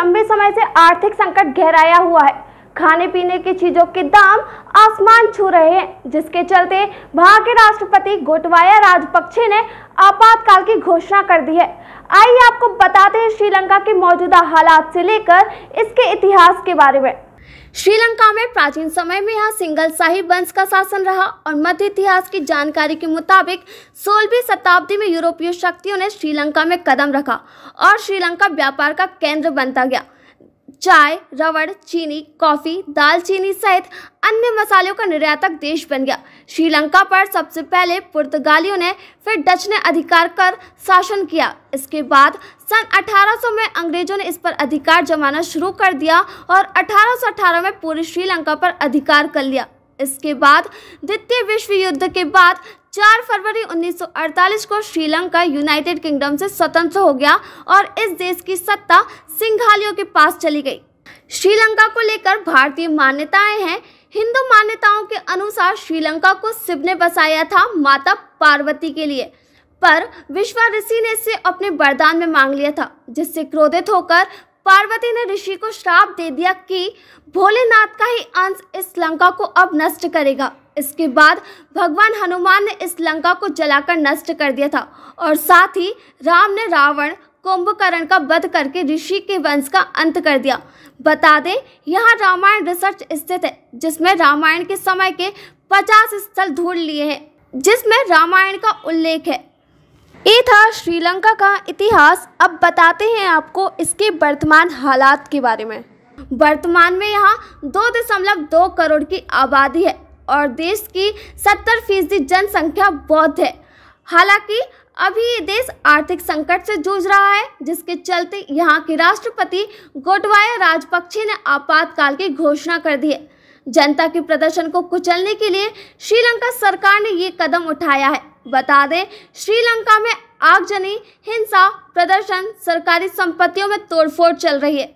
लंबे समय से आर्थिक संकट गहराया हुआ है खाने पीने की चीजों के दाम आसमान छू रहे हैं जिसके चलते वहां के राष्ट्रपति गोटवाया राजपक्षे ने आपातकाल की घोषणा कर दी है आइए आपको बताते हैं श्रीलंका के मौजूदा हालात से लेकर इसके इतिहास के बारे में श्रीलंका में प्राचीन समय में यहाँ सिंगल शाही वंश का शासन रहा और मध्य इतिहास की जानकारी के मुताबिक सोलहवीं शताब्दी में यूरोपीय शक्तियों ने श्रीलंका में कदम रखा और श्रीलंका व्यापार का केंद्र बनता गया चाय रबड़ चीनी कॉफ़ी दालचीनी सहित अन्य मसालों का निर्यातक देश बन गया श्रीलंका पर सबसे पहले पुर्तगालियों ने फिर डच ने अधिकार कर शासन किया इसके बाद सन 1800 में अंग्रेजों ने इस पर अधिकार जमाना शुरू कर दिया और 1818 में पूरी श्रीलंका पर अधिकार कर लिया इसके बाद द्वितीय विश्व युद्ध के बाद 4 फरवरी 1948 को श्रीलंका यूनाइटेड किंगडम से स्वतंत्र हो गया और इस देश की सत्ता सिंघालियों के पास चली गई श्रीलंका को लेकर भारतीय मान्यताएं हैं हिंदू मान्यताओं के अनुसार श्रीलंका को शिव ने बसाया था माता पार्वती के लिए पर विश्वा ऋषि ने इसे अपने वरदान में मांग लिया था जिससे क्रोधित होकर पार्वती ने ऋषि को श्राप दे दिया कि भोलेनाथ का ही अंश इस लंका को अब नष्ट करेगा इसके बाद भगवान हनुमान ने इस लंका को जलाकर नष्ट कर दिया था और साथ ही राम ने रावण कुंभकर्ण का वध करके ऋषि के वंश का अंत कर दिया बता दें यहाँ रामायण रिसर्च स्थित है जिसमें रामायण के समय के पचास स्थल ढूंढ लिए हैं जिसमें रामायण का उल्लेख है ये था श्रीलंका का इतिहास अब बताते हैं आपको इसके वर्तमान हालात के बारे में वर्तमान में यहाँ दो दशमलव दो करोड़ की आबादी है और देश की सत्तर फीसदी जनसंख्या बौद्ध है हालांकि अभी ये देश आर्थिक संकट से जूझ रहा है जिसके चलते यहाँ के राष्ट्रपति गोटवाया राजपक्षे ने आपातकाल की घोषणा कर दी है जनता के प्रदर्शन को कुचलने के लिए श्रीलंका सरकार ने ये कदम उठाया है बता दें श्रीलंका में आगजनी हिंसा प्रदर्शन सरकारी संपत्तियों में तोड़फोड़ चल रही है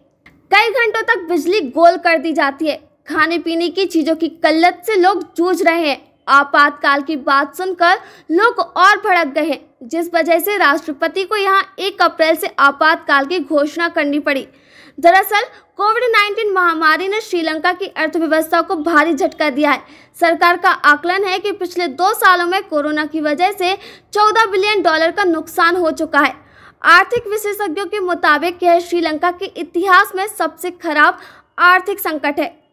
कई घंटों तक बिजली गोल कर दी जाती है खाने पीने की चीज़ों की किल्लत से लोग जूझ रहे हैं आपातकाल की बात सुनकर लोग और भड़क गए हैं जिस वजह से राष्ट्रपति को यहाँ एक अप्रैल से आपातकाल की घोषणा करनी पड़ी दरअसल कोविड 19 महामारी ने श्रीलंका की अर्थव्यवस्था को भारी झटका दिया है सरकार का आकलन है कि पिछले दो सालों में कोरोना की वजह से 14 बिलियन डॉलर का नुकसान हो चुका है आर्थिक विशेषज्ञों के मुताबिक यह श्रीलंका के इतिहास में सबसे खराब आर्थिक संकट है